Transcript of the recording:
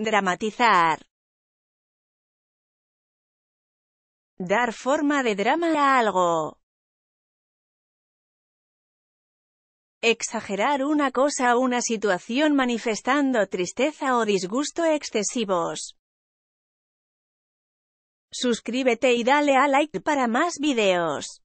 Dramatizar. Dar forma de drama a algo. Exagerar una cosa o una situación manifestando tristeza o disgusto excesivos. Suscríbete y dale a like para más videos.